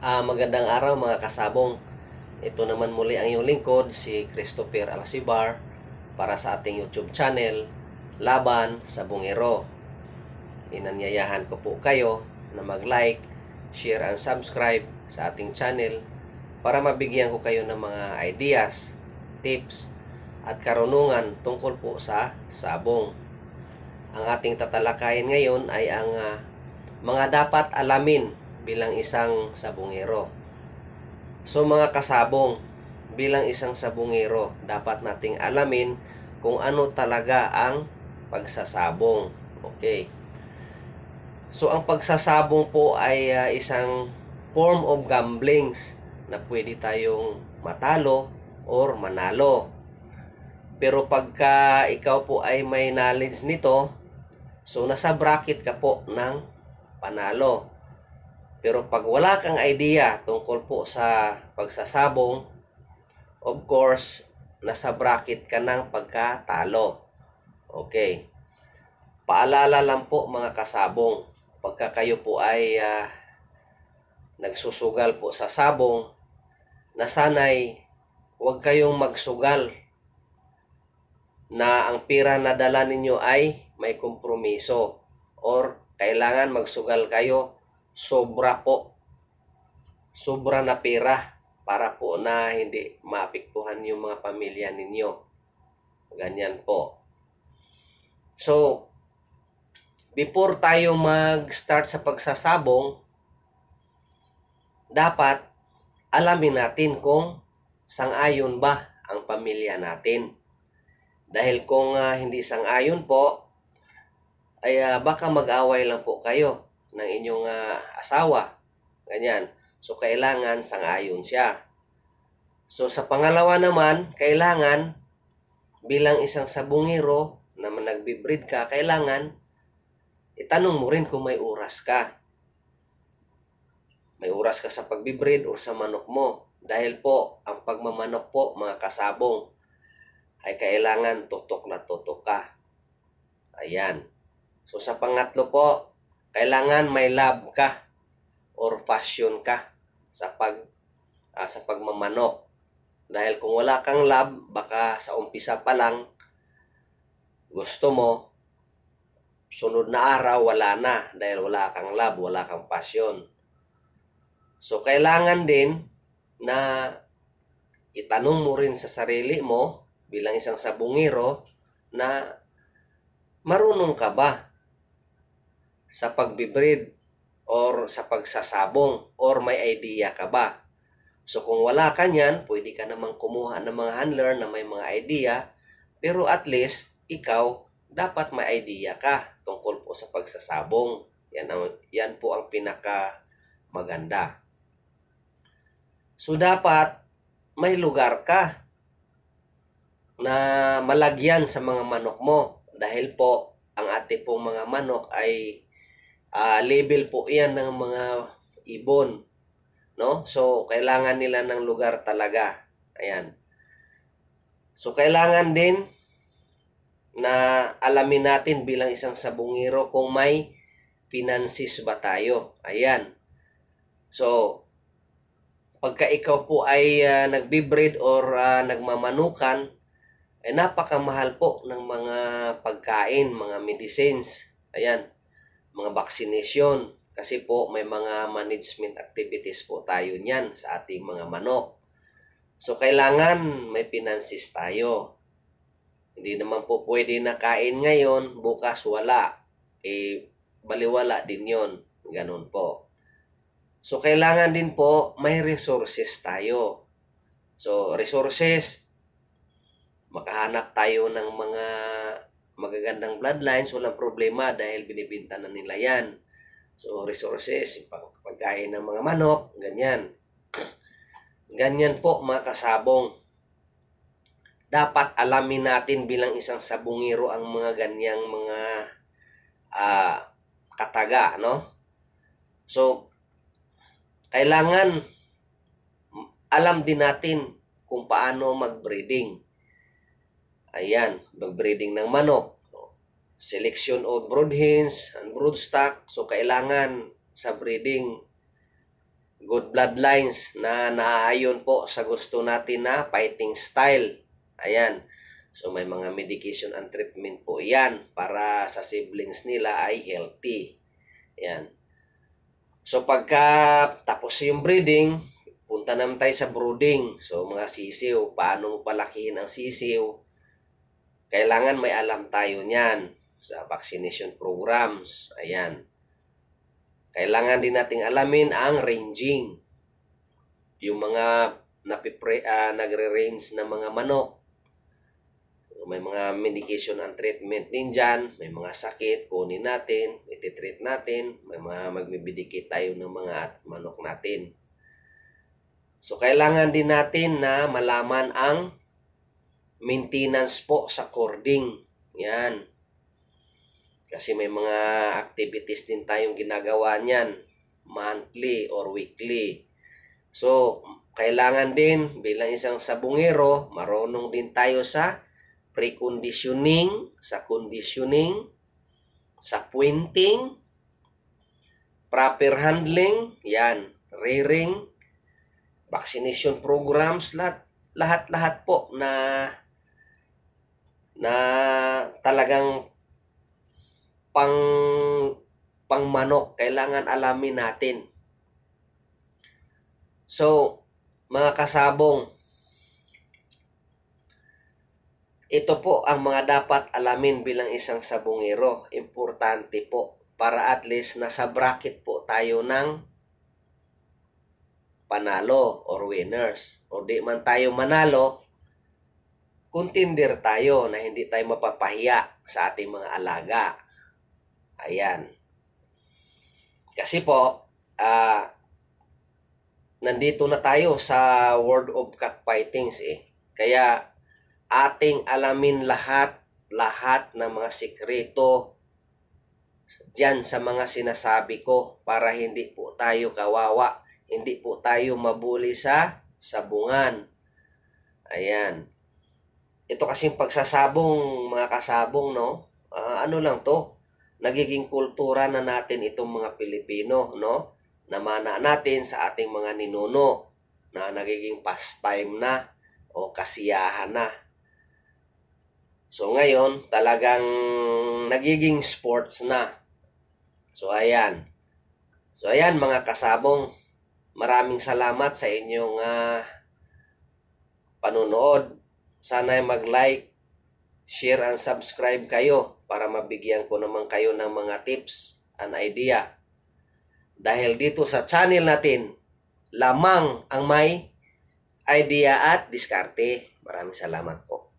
Uh, magandang araw mga kasabong. Ito naman muli ang iyong lingkod, si Christopher Alasibar para sa ating YouTube channel, Laban sa Bungero. Inanyayahan ko po kayo na mag-like, share, and subscribe sa ating channel para mabigyan ko kayo ng mga ideas, tips, at karunungan tungkol po sa sabong. Ang ating tatalakayin ngayon ay ang uh, mga dapat alamin bilang isang sabungero. So mga kasabong, bilang isang sabungero, dapat nating alamin kung ano talaga ang pagsasabong. Okay. So ang pagsasabong po ay uh, isang form of gamblings na pwede tayong matalo or manalo. Pero pagka ikaw po ay may knowledge nito, so nasa bracket ka po ng panalo. Pero pag wala kang idea tungkol po sa pagsasabong, of course, nasa bracket ka ng pagkatalo. Okay. Paalala lang po mga kasabong, pagka kayo po ay uh, nagsusugal po sa sabong, na sanay huwag kayong magsugal na ang pira na dala ninyo ay may kompromiso or kailangan magsugal kayo sobra po. Sobra na pera para po na hindi maapektuhan yung mga pamilya ninyo. Ganyan po. So, before tayo mag-start sa pagsasabong, dapat alamin natin kung sangayon ba ang pamilya natin. Dahil kung uh, hindi sangayon po, ay uh, baka mag-away lang po kayo ng inyong uh, asawa. Ganyan. So, kailangan sangayon siya. So, sa pangalawa naman, kailangan bilang isang sabungero na nagbibreed ka, kailangan itanong mo rin kung may oras ka. May oras ka sa pagbibreed or sa manok mo. Dahil po, ang pagmamanok po, mga kasabong, ay kailangan tutok na tutok ka. Ayan. So, sa pangatlo po, kailangan may love ka or passion ka sa pag uh, sa pagmamanok. Dahil kung wala kang love, baka sa umpisa pa lang gusto mo sunod na araw wala na dahil wala kang love, wala kang passion. So kailangan din na itanong mo rin sa sarili mo bilang isang sabungero na marunong ka ba sa pagbibreed or sa pagsasabong or may idea ka ba? So kung wala ka niyan, pwede ka namang kumuha ng mga handler na may mga idea pero at least ikaw dapat may idea ka tungkol po sa pagsasabong. Yan, ang, yan po ang pinaka maganda. So dapat may lugar ka na malagyan sa mga manok mo dahil po ang ate pong mga manok ay uh, label po yan ng mga ibon. No? So, kailangan nila ng lugar talaga. Ayan. So, kailangan din na alamin natin bilang isang sabungero kung may finances ba tayo. Ayan. So, pagka ikaw po ay uh, ah, nagbi-breed or uh, nagmamanukan, ay eh, napakamahal po ng mga pagkain, mga medicines. Ayan mga vaccination kasi po may mga management activities po tayo niyan sa ating mga manok. So kailangan may finances tayo. Hindi naman po pwede kain ngayon, bukas wala. Eh, baliwala din yon Ganun po. So kailangan din po may resources tayo. So resources, makahanap tayo ng mga magagandang bloodlines, walang problema dahil binibinta na nila yan. So, resources, pag pagkain ng mga manok, ganyan. Ganyan po mga kasabong. Dapat alamin natin bilang isang sabungiro ang mga ganyang mga uh, kataga, no? So, kailangan alam din natin kung paano magbreeding breeding Ayan, pag-breeding ng manok. Selection of brood hens and broodstock. So, kailangan sa breeding good bloodlines na naayon po sa gusto natin na fighting style. Ayan. So, may mga medication and treatment po yan para sa siblings nila ay healthy. Ayan. So, pagka tapos yung breeding, punta naman tayo sa brooding. So, mga sisiw, paano mo palakihin ang sisiw? Kailangan may alam tayo niyan sa vaccination programs. Ayan. Kailangan din nating alamin ang ranging. Yung mga napipre, uh, nagre-range ng mga manok. May mga medication and treatment din dyan. May mga sakit, kunin natin, iti-treat natin. May mga magbibidikit tayo ng mga manok natin. So, kailangan din natin na malaman ang maintenance po sa cording. Yan. Kasi may mga activities din tayong ginagawa niyan. Monthly or weekly. So, kailangan din bilang isang sabungero, marunong din tayo sa preconditioning, sa conditioning, sa pointing, proper handling, yan, rearing, vaccination programs, lahat, lahat po na na talagang pang pangmanok kailangan alamin natin so mga kasabong ito po ang mga dapat alamin bilang isang sabungero Importante po para at least nasa bracket po tayo ng panalo or winners. O di man tayo manalo, contender tayo na hindi tayo mapapahiya sa ating mga alaga. Ayan. Kasi po, uh, nandito na tayo sa World of Cockfightings eh. Kaya ating alamin lahat, lahat ng mga sikreto dyan sa mga sinasabi ko para hindi po tayo kawawa, hindi po tayo mabuli sa sabungan. Ayan ito kasi yung pagsasabong mga kasabong no uh, ano lang to nagiging kultura na natin itong mga Pilipino no namana natin sa ating mga ninuno na nagiging pastime na o kasiyahan na so ngayon talagang nagiging sports na so ayan so ayan mga kasabong maraming salamat sa inyong uh, panonood sana mag-like, share, and subscribe kayo para mabigyan ko naman kayo ng mga tips and idea. Dahil dito sa channel natin, lamang ang may idea at diskarte. Maraming salamat po.